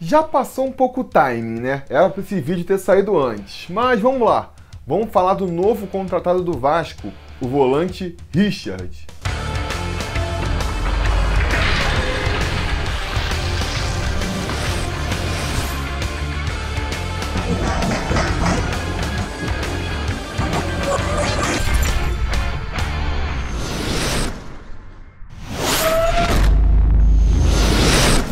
Já passou um pouco o timing, né? Era para esse vídeo ter saído antes. Mas vamos lá. Vamos falar do novo contratado do Vasco, o volante Richard.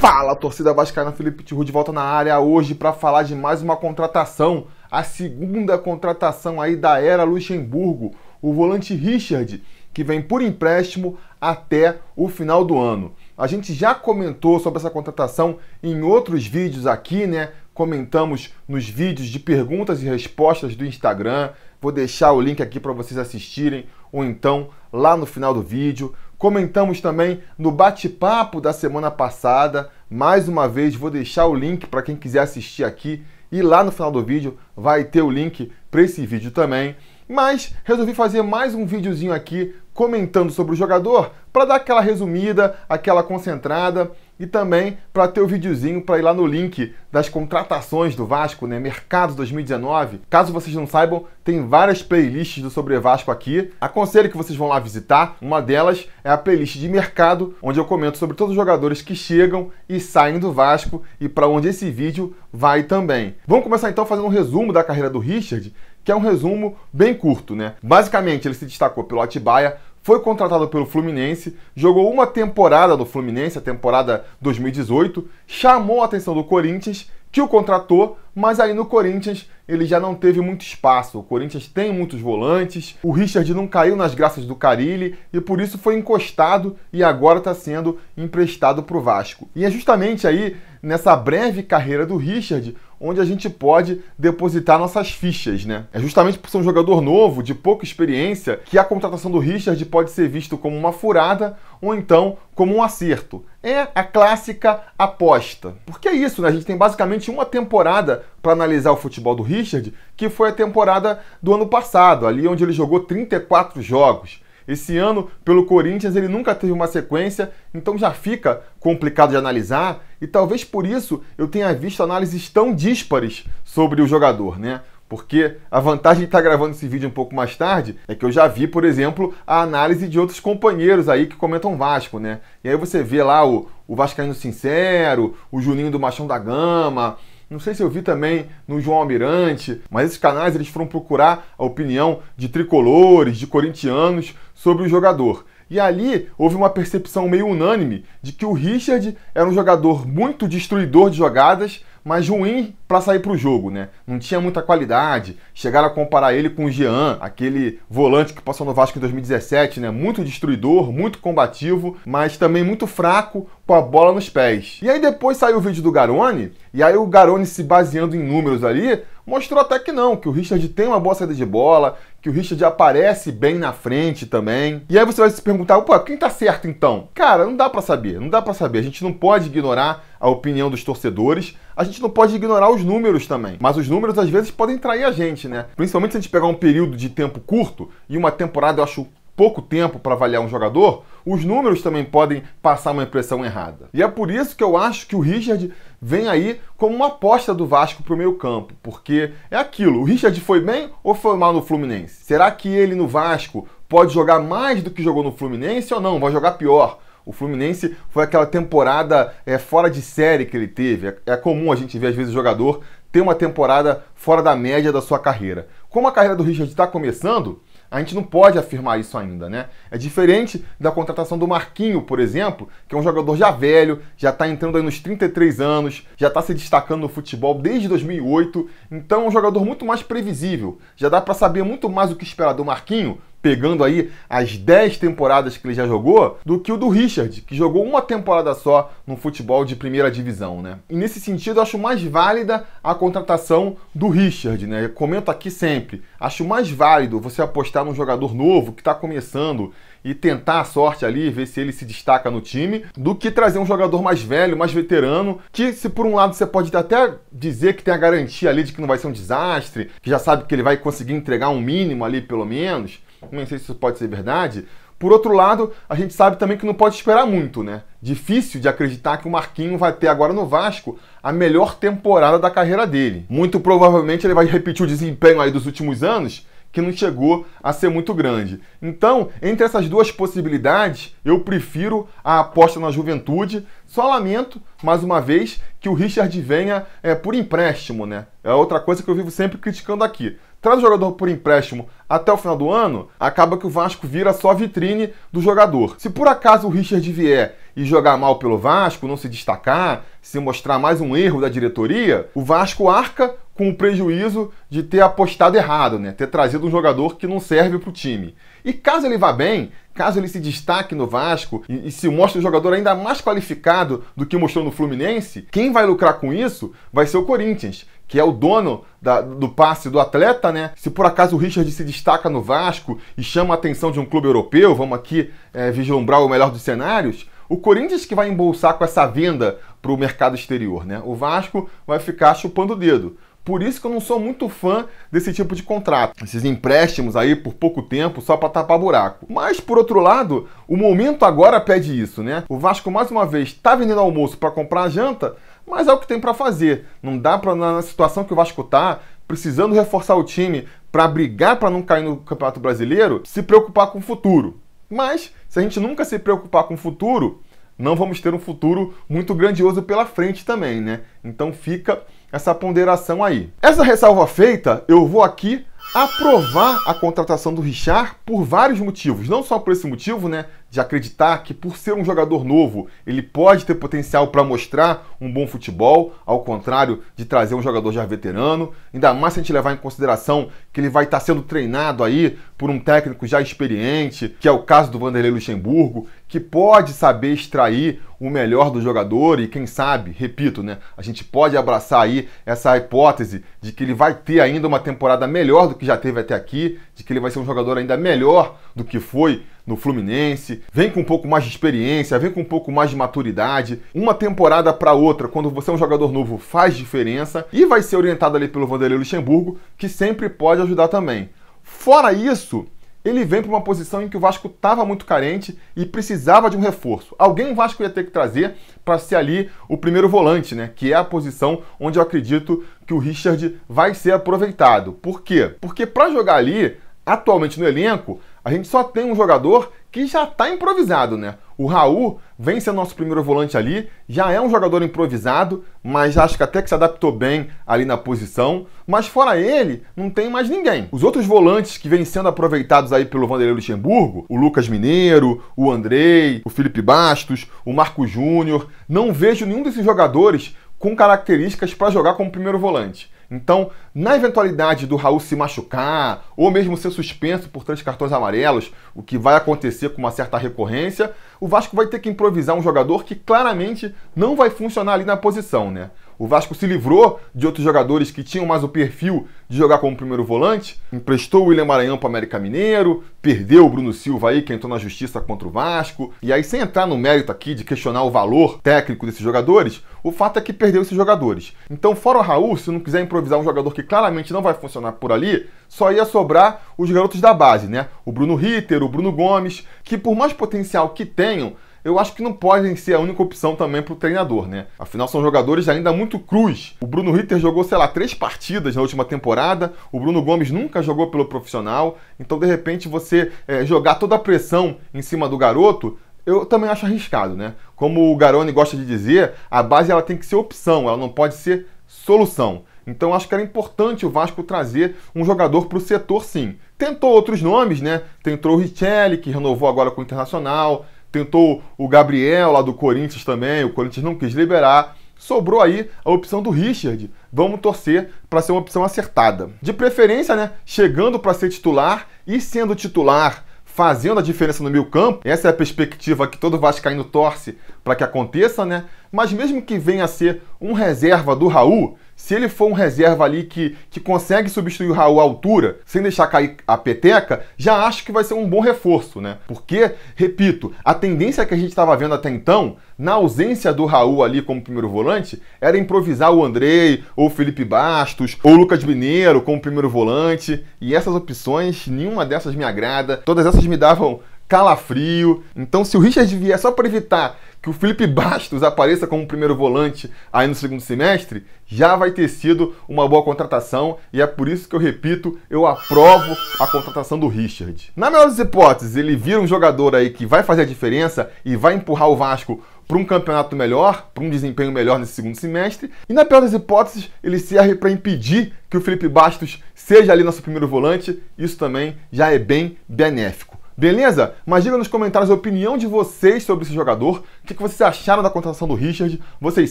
Fala, torcida vascaína, Felipe Tiru de volta na área hoje para falar de mais uma contratação, a segunda contratação aí da era Luxemburgo, o volante Richard, que vem por empréstimo até o final do ano. A gente já comentou sobre essa contratação em outros vídeos aqui, né? Comentamos nos vídeos de perguntas e respostas do Instagram. Vou deixar o link aqui para vocês assistirem ou então lá no final do vídeo. Comentamos também no bate-papo da semana passada. Mais uma vez, vou deixar o link para quem quiser assistir aqui. E lá no final do vídeo vai ter o link para esse vídeo também. Mas resolvi fazer mais um videozinho aqui comentando sobre o jogador para dar aquela resumida, aquela concentrada e também para ter o videozinho para ir lá no link das contratações do Vasco, né? Mercado 2019. Caso vocês não saibam, tem várias playlists do Sobre Vasco aqui. Aconselho que vocês vão lá visitar. Uma delas é a playlist de mercado, onde eu comento sobre todos os jogadores que chegam e saem do Vasco e para onde esse vídeo vai também. Vamos começar então fazendo um resumo da carreira do Richard, que é um resumo bem curto, né? Basicamente, ele se destacou pelo Atibaia, foi contratado pelo Fluminense, jogou uma temporada do Fluminense, a temporada 2018, chamou a atenção do Corinthians, que o contratou, mas aí no Corinthians ele já não teve muito espaço. O Corinthians tem muitos volantes, o Richard não caiu nas graças do Carilli e por isso foi encostado e agora está sendo emprestado para o Vasco. E é justamente aí nessa breve carreira do Richard onde a gente pode depositar nossas fichas, né? É justamente por ser um jogador novo, de pouca experiência, que a contratação do Richard pode ser visto como uma furada ou então como um acerto. É a clássica aposta. Porque é isso, né? A gente tem basicamente uma temporada para analisar o futebol do Richard, que foi a temporada do ano passado, ali onde ele jogou 34 jogos. Esse ano, pelo Corinthians, ele nunca teve uma sequência, então já fica complicado de analisar e talvez por isso eu tenha visto análises tão díspares sobre o jogador, né? Porque a vantagem de estar tá gravando esse vídeo um pouco mais tarde é que eu já vi, por exemplo, a análise de outros companheiros aí que comentam Vasco, né? E aí você vê lá o, o Vascaíno Sincero, o Juninho do Machão da Gama, não sei se eu vi também no João Almirante, mas esses canais eles foram procurar a opinião de tricolores, de corintianos sobre o jogador. E ali houve uma percepção meio unânime de que o Richard era um jogador muito destruidor de jogadas mas ruim para sair para o jogo, né? Não tinha muita qualidade. Chegaram a comparar ele com o Jean, aquele volante que passou no Vasco em 2017, né? Muito destruidor, muito combativo, mas também muito fraco com a bola nos pés. E aí depois saiu o vídeo do Garone, e aí o Garone se baseando em números ali, mostrou até que não, que o Richard tem uma boa saída de bola, que o Richard aparece bem na frente também. E aí você vai se perguntar, pô, quem tá certo então? Cara, não dá para saber, não dá para saber. A gente não pode ignorar a opinião dos torcedores, a gente não pode ignorar os números também. Mas os números às vezes podem trair a gente, né? Principalmente se a gente pegar um período de tempo curto e uma temporada eu acho pouco tempo para avaliar um jogador, os números também podem passar uma impressão errada. E é por isso que eu acho que o Richard vem aí como uma aposta do Vasco para o meio campo, porque é aquilo, o Richard foi bem ou foi mal no Fluminense? Será que ele no Vasco pode jogar mais do que jogou no Fluminense ou não? Vai jogar pior? O Fluminense foi aquela temporada é, fora de série que ele teve. É, é comum a gente ver, às vezes, o jogador ter uma temporada fora da média da sua carreira. Como a carreira do Richard está começando, a gente não pode afirmar isso ainda, né? É diferente da contratação do Marquinho, por exemplo, que é um jogador já velho, já está entrando aí nos 33 anos, já está se destacando no futebol desde 2008, então é um jogador muito mais previsível. Já dá para saber muito mais o que esperar do Marquinho pegando aí as 10 temporadas que ele já jogou, do que o do Richard, que jogou uma temporada só no futebol de primeira divisão, né? E nesse sentido, eu acho mais válida a contratação do Richard, né? Eu comento aqui sempre, acho mais válido você apostar num jogador novo que está começando e tentar a sorte ali, ver se ele se destaca no time, do que trazer um jogador mais velho, mais veterano, que se por um lado você pode até dizer que tem a garantia ali de que não vai ser um desastre, que já sabe que ele vai conseguir entregar um mínimo ali pelo menos, não sei se isso pode ser verdade. Por outro lado, a gente sabe também que não pode esperar muito, né? Difícil de acreditar que o Marquinho vai ter agora no Vasco a melhor temporada da carreira dele. Muito provavelmente ele vai repetir o desempenho aí dos últimos anos, que não chegou a ser muito grande. Então, entre essas duas possibilidades, eu prefiro a aposta na juventude. Só lamento, mais uma vez, que o Richard venha é, por empréstimo, né? É outra coisa que eu vivo sempre criticando aqui traz o jogador por empréstimo até o final do ano, acaba que o Vasco vira só vitrine do jogador. Se por acaso o Richard vier e jogar mal pelo Vasco, não se destacar, se mostrar mais um erro da diretoria, o Vasco arca com o prejuízo de ter apostado errado, né? Ter trazido um jogador que não serve para o time. E caso ele vá bem, caso ele se destaque no Vasco e, e, se mostre um jogador ainda mais qualificado do que mostrou no Fluminense, quem vai lucrar com isso vai ser o Corinthians, que é o dono da, do passe do atleta, né? Se por acaso o Richard se destaca no Vasco e chama a atenção de um clube europeu, vamos aqui é, vislumbrar o melhor dos cenários, o Corinthians que vai embolsar com essa venda para o mercado exterior, né? O Vasco vai ficar chupando o dedo. Por isso que eu não sou muito fã desse tipo de contrato. Esses empréstimos aí por pouco tempo só para tapar buraco. Mas por outro lado, o momento agora pede isso, né? O Vasco mais uma vez está vendendo almoço para comprar a janta, mas é o que tem para fazer. Não dá para na situação que o Vasco tá, precisando reforçar o time para brigar para não cair no Campeonato Brasileiro, se preocupar com o futuro. Mas se a gente nunca se preocupar com o futuro, não vamos ter um futuro muito grandioso pela frente também, né? Então fica essa ponderação aí. Essa ressalva feita, eu vou aqui aprovar a contratação do Richard por vários motivos, não só por esse motivo, né, de acreditar que, por ser um jogador novo, ele pode ter potencial para mostrar um bom futebol, ao contrário de trazer um jogador já veterano. Ainda mais se a gente levar em consideração que ele vai estar tá sendo treinado aí por um técnico já experiente, que é o caso do Vanderlei Luxemburgo, que pode saber extrair o melhor do jogador e quem sabe, repito, né, a gente pode abraçar aí essa hipótese de que ele vai ter ainda uma temporada melhor do que já teve até aqui, de que ele vai ser um jogador ainda melhor do que foi no Fluminense, vem com um pouco mais de experiência, vem com um pouco mais de maturidade. Uma temporada para outra, quando você é um jogador novo, faz diferença e vai ser orientado ali pelo Vanderlei Luxemburgo, que sempre pode ajudar também. Fora isso, ele vem para uma posição em que o Vasco estava muito carente e precisava de um reforço. Alguém o Vasco ia ter que trazer para ser ali o primeiro volante, né? Que é a posição onde eu acredito que o Richard vai ser aproveitado. Por quê? Porque para jogar ali, atualmente no elenco, a gente só tem um jogador que já está improvisado, né? O Raul vem sendo nosso primeiro volante ali, já é um jogador improvisado, mas acho que até que se adaptou bem ali na posição. Mas fora ele, não tem mais ninguém. Os outros volantes que vêm sendo aproveitados aí pelo Vanderlei Luxemburgo, o Lucas Mineiro, o Andrei, o Felipe Bastos, o Marco Júnior, não vejo nenhum desses jogadores com características para jogar como primeiro volante. Então, na eventualidade do Raul se machucar ou mesmo ser suspenso por três cartões amarelos, o que vai acontecer com uma certa recorrência, o Vasco vai ter que improvisar um jogador que claramente não vai funcionar ali na posição, né? O Vasco se livrou de outros jogadores que tinham mais o perfil de jogar como primeiro volante, emprestou o William Maranhão para o América Mineiro, perdeu o Bruno Silva aí, que entrou na justiça contra o Vasco. E aí, sem entrar no mérito aqui de questionar o valor técnico desses jogadores, o fato é que perdeu esses jogadores. Então, fora o Raul, se não quiser improvisar um jogador que claramente não vai funcionar por ali, só ia sobrar os garotos da base, né? O Bruno Ritter, o Bruno Gomes, que por mais potencial que tenham, eu acho que não podem ser a única opção também para o treinador, né? Afinal, são jogadores ainda muito cruz. O Bruno Ritter jogou, sei lá, três partidas na última temporada, o Bruno Gomes nunca jogou pelo profissional, então de repente você é, jogar toda a pressão em cima do garoto eu também acho arriscado, né? Como o Garoni gosta de dizer, a base ela tem que ser opção, ela não pode ser solução. Então acho que era importante o Vasco trazer um jogador para o setor, sim. Tentou outros nomes, né? Tentou o Richelli, que renovou agora com o Internacional tentou o Gabriel lá do Corinthians também, o Corinthians não quis liberar. Sobrou aí a opção do Richard. Vamos torcer para ser uma opção acertada. De preferência, né, chegando para ser titular e sendo titular, fazendo a diferença no meio campo. Essa é a perspectiva que todo vascaíno torce para que aconteça, né? Mas mesmo que venha a ser um reserva do Raul, se ele for um reserva ali que, que consegue substituir o Raul à altura, sem deixar cair a peteca, já acho que vai ser um bom reforço, né? Porque, repito, a tendência que a gente estava vendo até então, na ausência do Raul ali como primeiro volante, era improvisar o Andrei, ou o Felipe Bastos, ou o Lucas Mineiro como primeiro volante. E essas opções, nenhuma dessas me agrada. Todas essas me davam calafrio. Então, se o Richard vier só para evitar que o Felipe Bastos apareça como primeiro volante aí no segundo semestre, já vai ter sido uma boa contratação e é por isso que eu repito, eu aprovo a contratação do Richard. Na melhor das hipóteses, ele vira um jogador aí que vai fazer a diferença e vai empurrar o Vasco para um campeonato melhor, para um desempenho melhor nesse segundo semestre, e na pior das hipóteses, ele serve para impedir que o Felipe Bastos seja ali nosso primeiro volante, isso também já é bem benéfico. Beleza? Mas diga nos comentários a opinião de vocês sobre esse jogador. O que vocês acharam da contratação do Richard? Vocês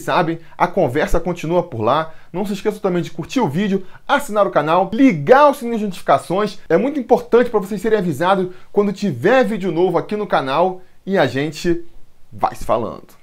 sabem, a conversa continua por lá. Não se esqueçam também de curtir o vídeo, assinar o canal, ligar o sininho de notificações. É muito importante para vocês serem avisados quando tiver vídeo novo aqui no canal. E a gente vai se falando.